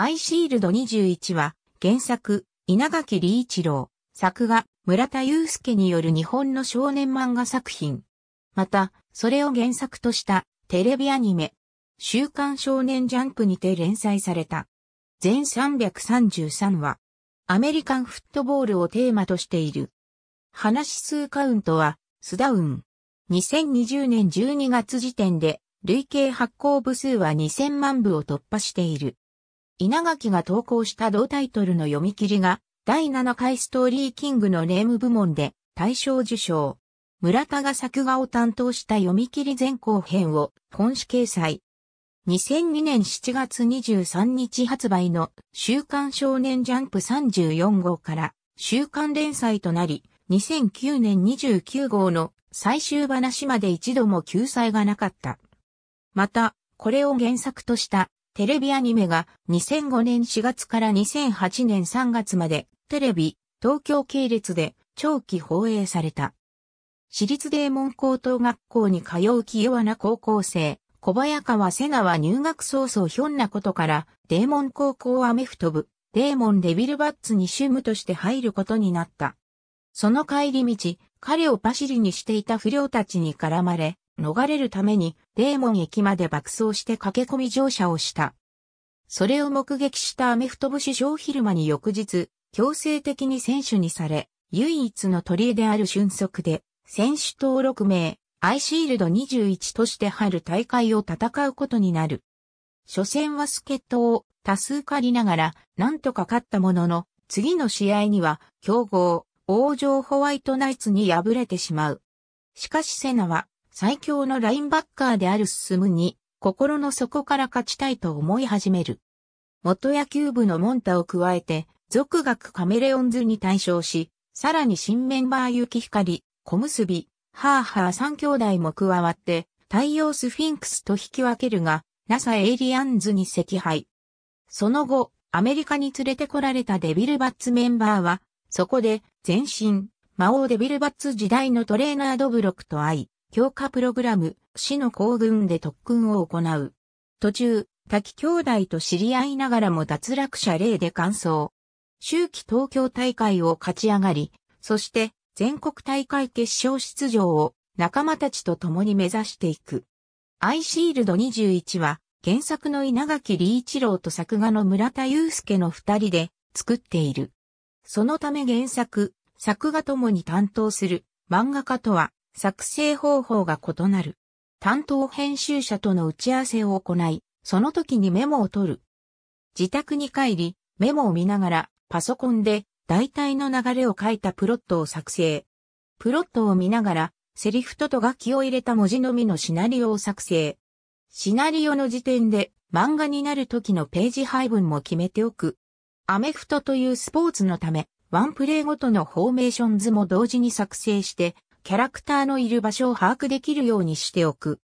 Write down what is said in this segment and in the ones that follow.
アイシールド21は、原作、稲垣理一郎、作画、村田祐介による日本の少年漫画作品。また、それを原作としたテレビアニメ、週刊少年ジャンプにて連載された。全333話。アメリカンフットボールをテーマとしている。話数カウントは、スダウン。2020年12月時点で、累計発行部数は2000万部を突破している。稲垣が投稿した同タイトルの読み切りが、第7回ストーリーキングのネーム部門で大賞受賞。村田が作画を担当した読み切り前後編を本誌掲載。2002年7月23日発売の週刊少年ジャンプ34号から週刊連載となり、2009年29号の最終話まで一度も救済がなかった。また、これを原作としたテレビアニメが2005年4月から2008年3月までテレビ、東京系列で長期放映された。私立デーモン高等学校に通う清和な高校生、小早川瀬名は入学早々ひょんなことから、デーモン高校アメフト部、デーモンデビルバッツに趣味として入ることになった。その帰り道、彼をパシリにしていた不良たちに絡まれ、逃れるためにデーモン駅まで爆走して駆け込み乗車をした。それを目撃したアメフト部首相昼間に翌日、強制的に選手にされ、唯一の取りである俊足で、選手登録名、アイシールド21として春大会を戦うことになる。初戦は助っ人を多数借りながら、なんとか勝ったものの、次の試合には、強豪、王城ホワイトナイツに敗れてしまう。しかしセナは、最強のラインバッカーである進むに、心の底から勝ちたいと思い始める。元野球部のモンタを加えて、俗学カメレオンズに対象し、さらに新メンバー雪光、小結び、ハーハー三兄弟も加わって、太陽スフィンクスと引き分けるが、NASA エイリアンズに惜敗。その後、アメリカに連れてこられたデビルバッツメンバーは、そこで、全身、魔王デビルバッツ時代のトレーナードブロックと会い、強化プログラム、市の行軍で特訓を行う。途中、滝兄弟と知り合いながらも脱落者例で完走。周期東京大会を勝ち上がり、そして全国大会決勝出場を仲間たちと共に目指していく。アイシールド21は原作の稲垣理一郎と作画の村田祐介の二人で作っている。そのため原作、作画ともに担当する漫画家とは作成方法が異なる。担当編集者との打ち合わせを行い、その時にメモを取る。自宅に帰り、メモを見ながら、パソコンで大体の流れを書いたプロットを作成。プロットを見ながら、セリフとと書きを入れた文字のみのシナリオを作成。シナリオの時点で漫画になる時のページ配分も決めておく。アメフトというスポーツのため、ワンプレイごとのフォーメーション図も同時に作成して、キャラクターのいる場所を把握できるようにしておく。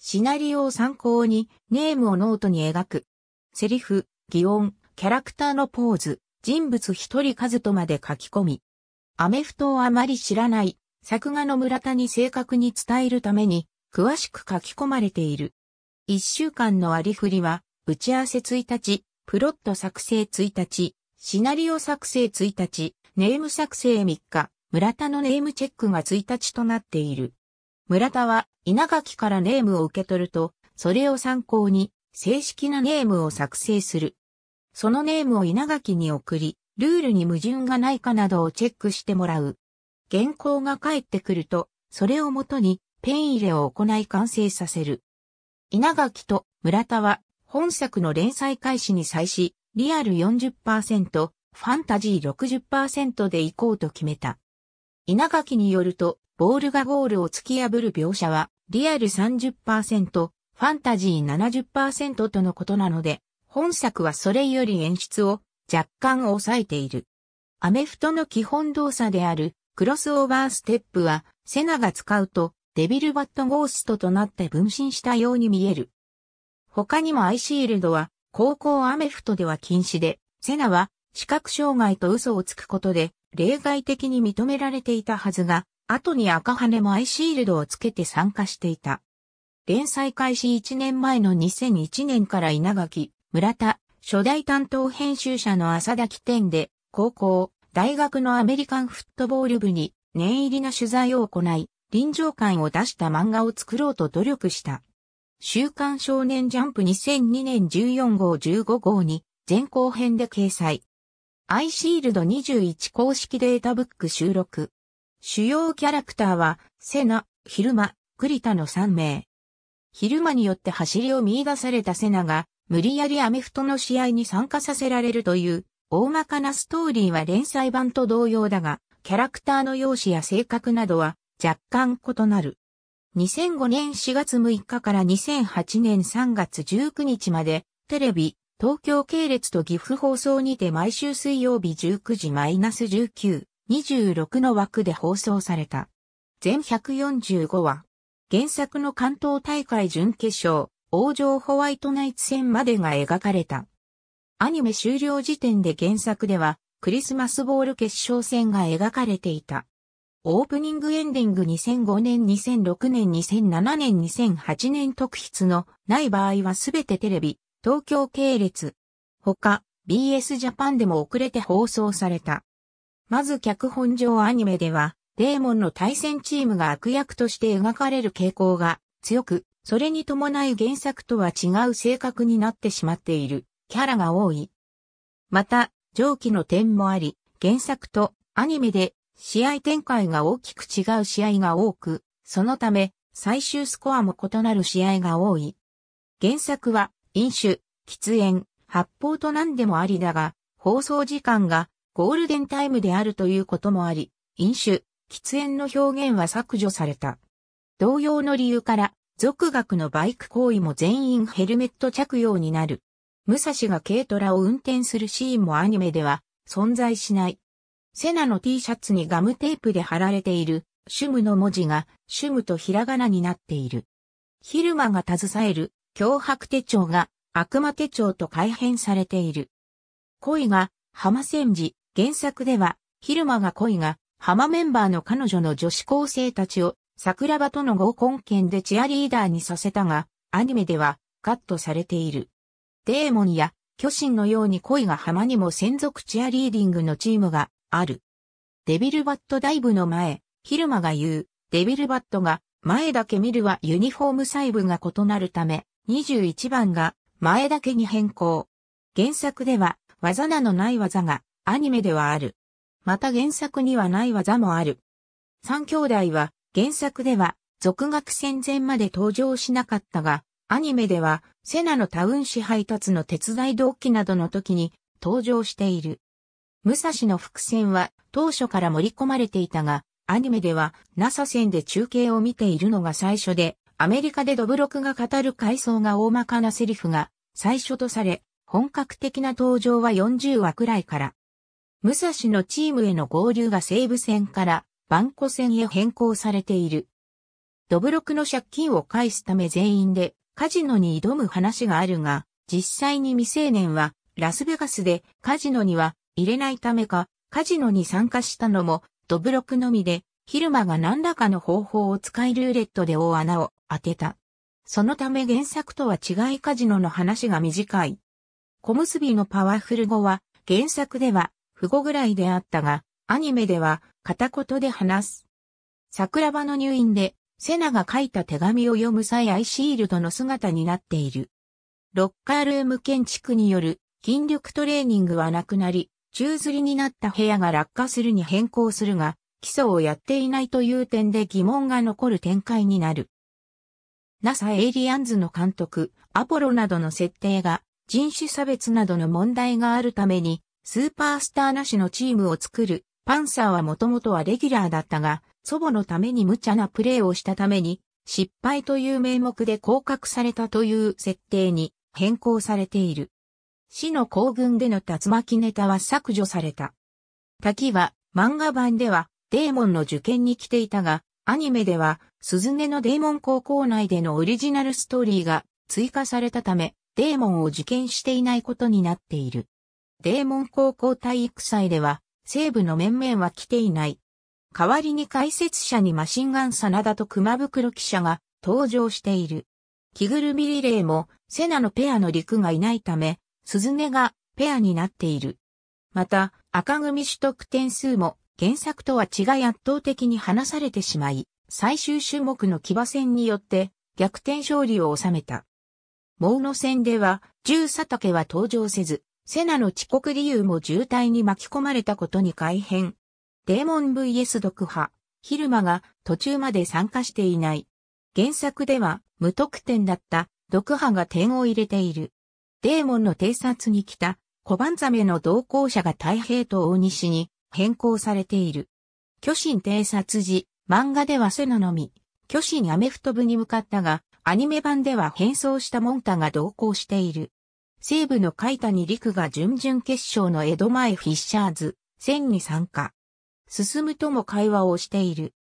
シナリオを参考に、ネームをノートに描く。セリフ、擬音、キャラクターのポーズ、人物一人数とまで書き込み。アメフトをあまり知らない、作画の村田に正確に伝えるために、詳しく書き込まれている。一週間のありふりは、打ち合わせ1日、プロット作成1日、シナリオ作成1日、ネーム作成3日、村田のネームチェックが1日となっている。村田は稲垣からネームを受け取ると、それを参考に正式なネームを作成する。そのネームを稲垣に送り、ルールに矛盾がないかなどをチェックしてもらう。原稿が返ってくると、それをもとにペン入れを行い完成させる。稲垣と村田は本作の連載開始に際し、リアル40%、ファンタジー60%で行こうと決めた。稲垣によると、ボールがゴールを突き破る描写は、リアル30%、ファンタジー70%とのことなので、本作はそれより演出を若干抑えている。アメフトの基本動作であるクロスオーバーステップはセナが使うとデビルバットゴーストとなって分身したように見える。他にもアイシールドは高校アメフトでは禁止で、セナは視覚障害と嘘をつくことで例外的に認められていたはずが、後に赤羽もアイシールドをつけて参加していた。連載開始1年前の2001年から稲垣、村田、初代担当編集者の浅田起点で、高校、大学のアメリカンフットボール部に念入りな取材を行い、臨場感を出した漫画を作ろうと努力した。週刊少年ジャンプ2002年14号15号に前後編で掲載。アイシールド21公式データブック収録。主要キャラクターは、セナ、ヒルマ、リタの3名。ヒルマによって走りを見出されたセナが、無理やりアメフトの試合に参加させられるという、大まかなストーリーは連載版と同様だが、キャラクターの容姿や性格などは若干異なる。2005年4月6日から2008年3月19日まで、テレビ、東京系列と岐阜放送にて毎週水曜日19時 -19、26の枠で放送された。全145話。原作の関東大会準決勝、王城ホワイトナイツ戦までが描かれた。アニメ終了時点で原作では、クリスマスボール決勝戦が描かれていた。オープニングエンディング2005年2006年2007年2008年特筆のない場合はすべてテレビ、東京系列。他、BS ジャパンでも遅れて放送された。まず脚本上アニメでは、デーモンの対戦チームが悪役として描かれる傾向が強く、それに伴い原作とは違う性格になってしまっているキャラが多い。また、上記の点もあり、原作とアニメで試合展開が大きく違う試合が多く、そのため最終スコアも異なる試合が多い。原作は飲酒、喫煙、発砲と何でもありだが、放送時間がゴールデンタイムであるということもあり、飲酒、喫煙の表現は削除された。同様の理由から、俗学のバイク行為も全員ヘルメット着用になる。武蔵が軽トラを運転するシーンもアニメでは存在しない。セナの T シャツにガムテープで貼られている、シュムの文字が、シュムとひらがなになっている。昼間が携える脅迫手帳が悪魔手帳と改変されている。恋が浜戦時、原作では、昼間が恋が浜メンバーの彼女の女子高生たちを桜庭との合コン券でチアリーダーにさせたが、アニメではカットされている。デーモンや巨神のように恋が浜にも専属チアリーディングのチームがある。デビルバットダイブの前、昼間が言う、デビルバットが前だけ見るはユニフォーム細部が異なるため、21番が前だけに変更。原作では技なのない技がアニメではある。また原作にはない技もある。三兄弟は原作では続学戦前まで登場しなかったが、アニメではセナのタウン支配達の手伝い同期などの時に登場している。武蔵の伏線は当初から盛り込まれていたが、アニメでは NASA 線で中継を見ているのが最初で、アメリカでドブロクが語る回想が大まかなセリフが最初とされ、本格的な登場は40話くらいから。武蔵のチームへの合流が西武線から番古線へ変更されている。ドブロクの借金を返すため全員でカジノに挑む話があるが、実際に未成年はラスベガスでカジノには入れないためか、カジノに参加したのもドブロクのみで、昼間が何らかの方法を使いルーレットで大穴を当てた。そのため原作とは違いカジノの話が短い。小結びのパワフル語は原作では不語ぐらいであったが、アニメでは片言で話す。桜庭の入院でセナが書いた手紙を読む際アイシールドの姿になっている。ロッカールーム建築による筋力トレーニングはなくなり、宙吊りになった部屋が落下するに変更するが、基礎をやっていないという点で疑問が残る展開になる。NASA エイリアンズの監督、アポロなどの設定が人種差別などの問題があるために、スーパースターなしのチームを作る、パンサーはもともとはレギュラーだったが、祖母のために無茶なプレーをしたために、失敗という名目で降格されたという設定に変更されている。死の行軍での竜巻ネタは削除された。滝は漫画版ではデーモンの受験に来ていたが、アニメでは、鈴音のデーモン高校内でのオリジナルストーリーが追加されたため、デーモンを受験していないことになっている。デーモン高校体育祭では、西部の面々は来ていない。代わりに解説者にマシンガンサナダと熊袋記者が登場している。着ぐるみリレーも、セナのペアの陸がいないため、鈴音がペアになっている。また、赤組取得点数も原作とは違い圧倒的に離されてしまい、最終種目の騎馬戦によって逆転勝利を収めた。モーノ戦では、銃佐竹は登場せず、セナの遅刻理由も渋滞に巻き込まれたことに改変。デーモン VS 毒派、昼間が途中まで参加していない。原作では無得点だった毒派が点を入れている。デーモンの偵察に来た小判ザメの同行者が太平と大西に変更されている。巨神偵察時、漫画ではセナのみ、巨神アメフト部に向かったが、アニメ版では変装したモンタが同行している。西部の海谷陸が準々決勝の江戸前フィッシャーズ戦に参加。進むとも会話をしている。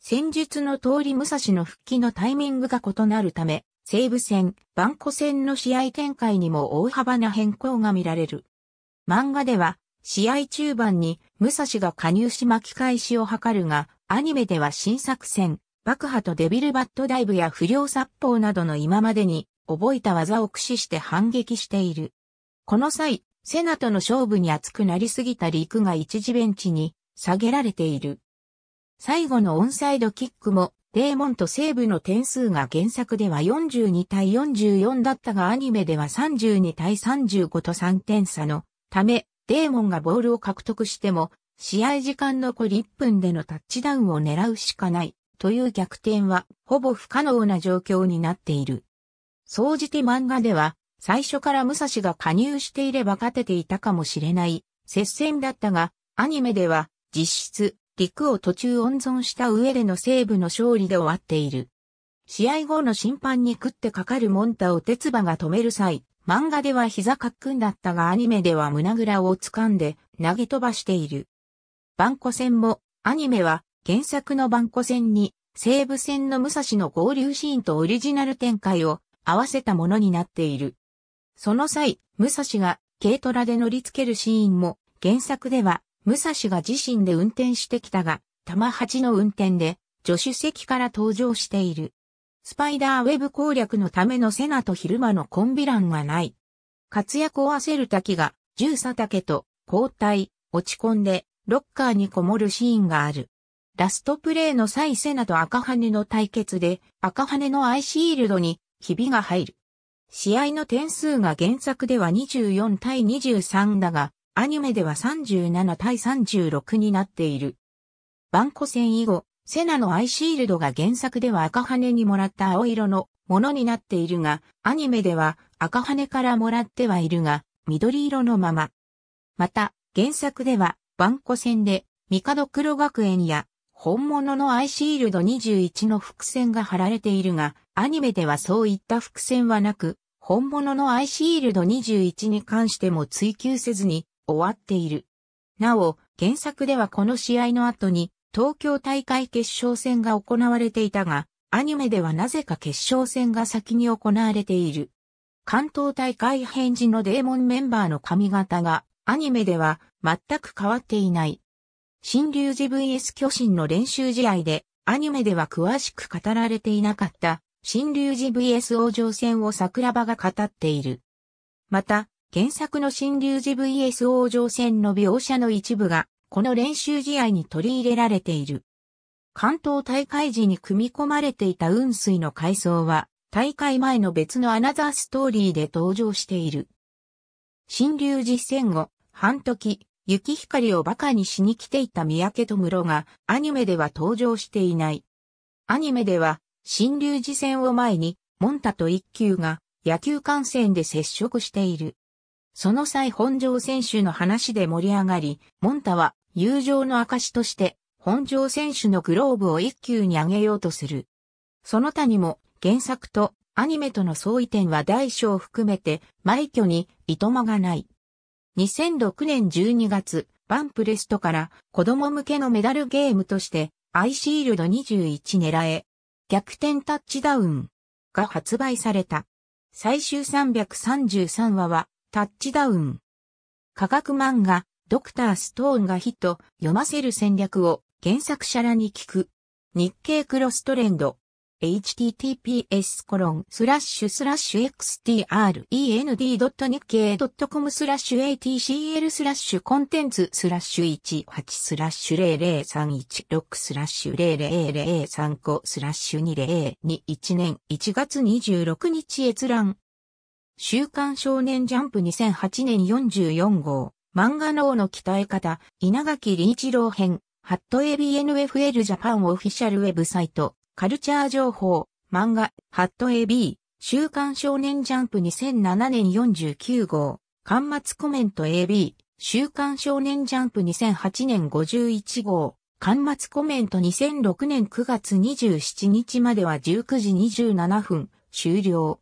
戦術の通り武蔵の復帰のタイミングが異なるため、西部戦、バンコ戦の試合展開にも大幅な変更が見られる。漫画では試合中盤に武蔵が加入し巻き返しを図るが、アニメでは新作戦、爆破とデビルバットダイブや不良殺法などの今までに覚えた技を駆使して反撃している。この際、セナとの勝負に熱くなりすぎたリクが一時ベンチに下げられている。最後のオンサイドキックも、デーモンとセーブの点数が原作では42対44だったがアニメでは32対35と3点差のため、デーモンがボールを獲得しても、試合時間残り1分でのタッチダウンを狙うしかないという逆転はほぼ不可能な状況になっている。総じて漫画では最初から武蔵が加入していれば勝てていたかもしれない接戦だったが、アニメでは実質陸を途中温存した上での西部の勝利で終わっている。試合後の審判に食ってかかるモンタを鉄馬が止める際、漫画では膝かっくんだったがアニメでは胸ぐらを掴んで投げ飛ばしている。番子戦も、アニメは原作の番子戦に西武戦の武蔵の合流シーンとオリジナル展開を合わせたものになっている。その際、武蔵が軽トラで乗り付けるシーンも原作では武蔵が自身で運転してきたが、玉八の運転で助手席から登場している。スパイダーウェブ攻略のためのセナと昼間のコンビ欄がない。活躍を焦る滝が、十佐竹と、交代、落ち込んで、ロッカーにこもるシーンがある。ラストプレーの際セナと赤羽の対決で、赤羽のアイシールドに、ひびが入る。試合の点数が原作では24対23だが、アニメでは37対36になっている。番古戦以後、セナのアイシールドが原作では赤羽にもらった青色のものになっているが、アニメでは赤羽からもらってはいるが、緑色のまま。また、原作では、ンコ戦で、ミカド黒学園や、本物のアイシールド21の伏線が貼られているが、アニメではそういった伏線はなく、本物のアイシールド21に関しても追求せずに終わっている。なお、原作ではこの試合の後に東京大会決勝戦が行われていたが、アニメではなぜか決勝戦が先に行われている。関東大会返事のデーモンメンバーの髪型がアニメでは全く変わっていない。新竜寺 VS 巨神の練習試合でアニメでは詳しく語られていなかった新竜寺 VS 王城戦を桜庭が語っている。また、原作の新竜寺 VS 王城戦の描写の一部がこの練習試合に取り入れられている。関東大会時に組み込まれていた雲水の階層は、大会前の別のアナザーストーリーで登場している。新流実践後、半時、雪光を馬鹿にしに来ていた三宅と室が、アニメでは登場していない。アニメでは、新流寺戦を前に、モンタと一級が、野球観戦で接触している。その際本庄選手の話で盛り上がり、モンタは友情の証として、本庄選手のグローブを一級に上げようとする。その他にも、原作とアニメとの相違点は大小含めて、枚挙にいとまがない。2006年12月、バンプレストから子供向けのメダルゲームとして、アイシールド21狙え、逆転タッチダウンが発売された。最終333話は、タッチダウン。科学漫画、ドクターストーンがヒット、読ませる戦略を原作者らに聞く。日経クロストレンド。https コロンスラッシュスラッシュ xtrend.nikkei.com スラッシュ atcl スラッシュコンテンツスラッシュ18スラッシュ00316スラッシュ00035スラッシュ2021年1月26日閲覧週刊少年ジャンプ2008年44号漫画脳の鍛え方、稲垣理一郎編、ハット ABNFL ジャパンオフィシャルウェブサイト、カルチャー情報、漫画、ハット AB、週刊少年ジャンプ2007年49号、刊末コメント AB、週刊少年ジャンプ2008年51号、刊末コメント2006年9月27日までは19時27分、終了。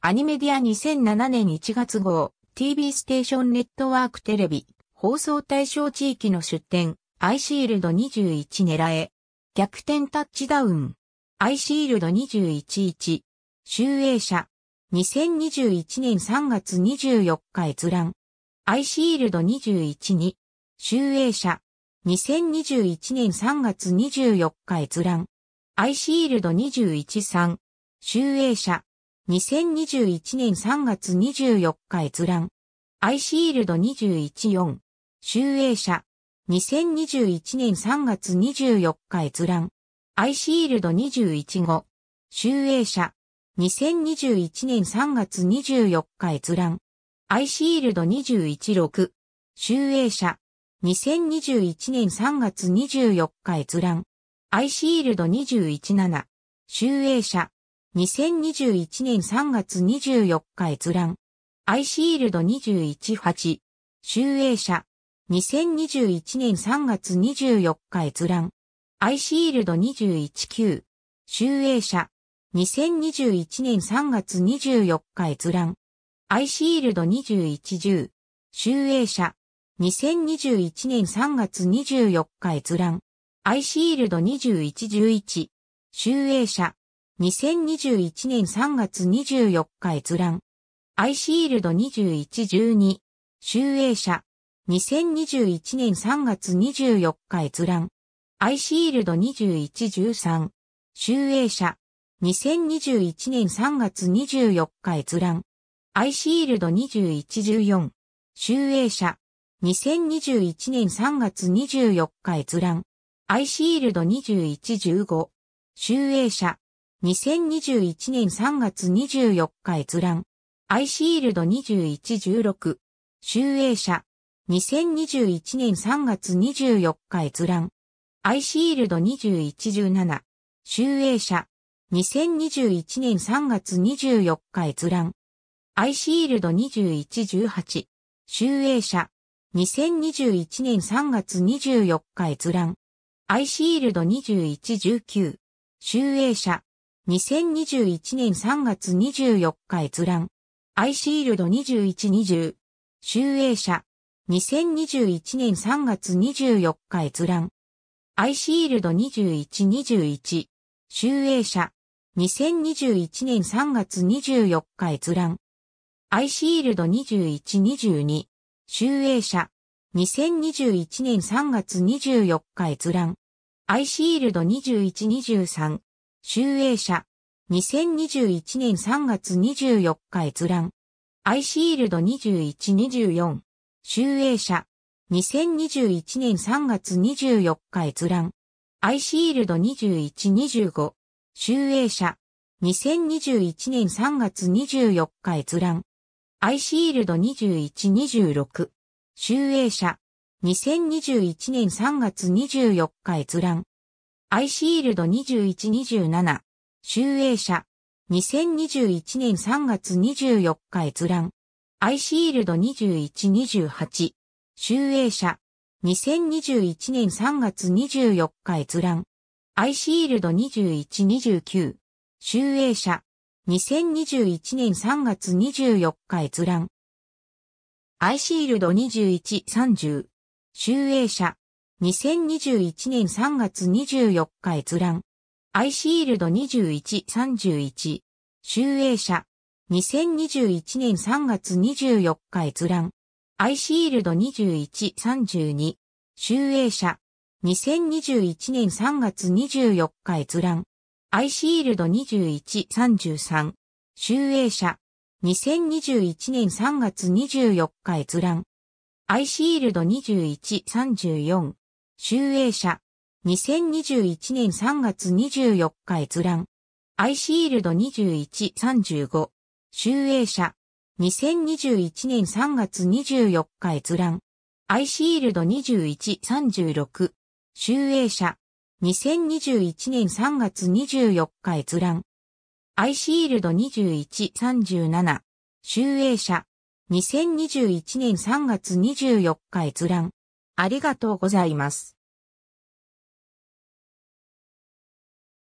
アニメディア2007年1月号、TV ステーションネットワークテレビ、放送対象地域の出展、アイシールド21狙え、逆転タッチダウン、アイシールド211、集英者、2021年3月24日閲覧、アイシールド212、集英者、2021年3月24日閲覧、アイシールド213、集英者、2021年3月24日閲覧。アイシールド214。集英社。2021年3月24日閲覧。アイシールド21号。集英社。2021年3月24日閲覧。アイシールド216。集英社。2021年3月24日閲覧。アイシールド217。集英社。2021年3月24日閲覧。アイシールド218。集英社。2021年3月24日閲覧。アイシールド219。集英社。2021年3月24日閲覧。アイシールド2110。集英社。2021年3月24日閲覧。アイシールド2111。集英社。2021年3月24日閲覧。アイシールド2112。集英社。2021年3月24日閲覧。アイシールド2113。集英社。2021年3月24日閲覧。アイシールド2114。集英社。2021年3月24日閲覧。アイシールド2115。集英社。2021年3月24日閲覧。アイシールド2116。集英社。2021年3月24日閲覧。アイシールド2117。集英社。2021年3月24日閲覧。アイシールド2118。集英社。2021年3月24日閲覧。アイシールド2119。集英社。2021年3月24日閲覧。アイシールド2120。集英社。2021年3月24日閲覧。アイシールド2121。集英社。2021年3月24日閲覧。アイシールド2122。集英社。2021年3月24日閲覧。アイシールド2123。集英社。2021年3月24日閲覧。アイシールド2124。集英社。2021年3月24日閲覧。アイシールド2125。集英社。2021年3月24日閲覧。アイシールド2126。集英社。2021年3月24日閲覧。アイシールド2127、集英社、2021年3月24日閲覧。アイシールド2128、集英社、2021年3月24日閲覧。アイシールド2129、集英社、2021年3月24日閲覧。アイシールド2130、集英社、2021年3月24日閲覧。アイシールド2131。集英者。2021年3月24日閲覧。アイシールド2132。集英者。2021年3月24日閲覧。アイシールド2133。集英者。2021年3月24日閲覧。アイシールド2134。集英社。2021年3月24日閲覧。アイシールド2135。集英社。2021年3月24日閲覧。アイシールド2136。集英社。2021年3月24日閲覧。アイシールド2137。集英社。2021年3月24日閲覧。ありがとうございます。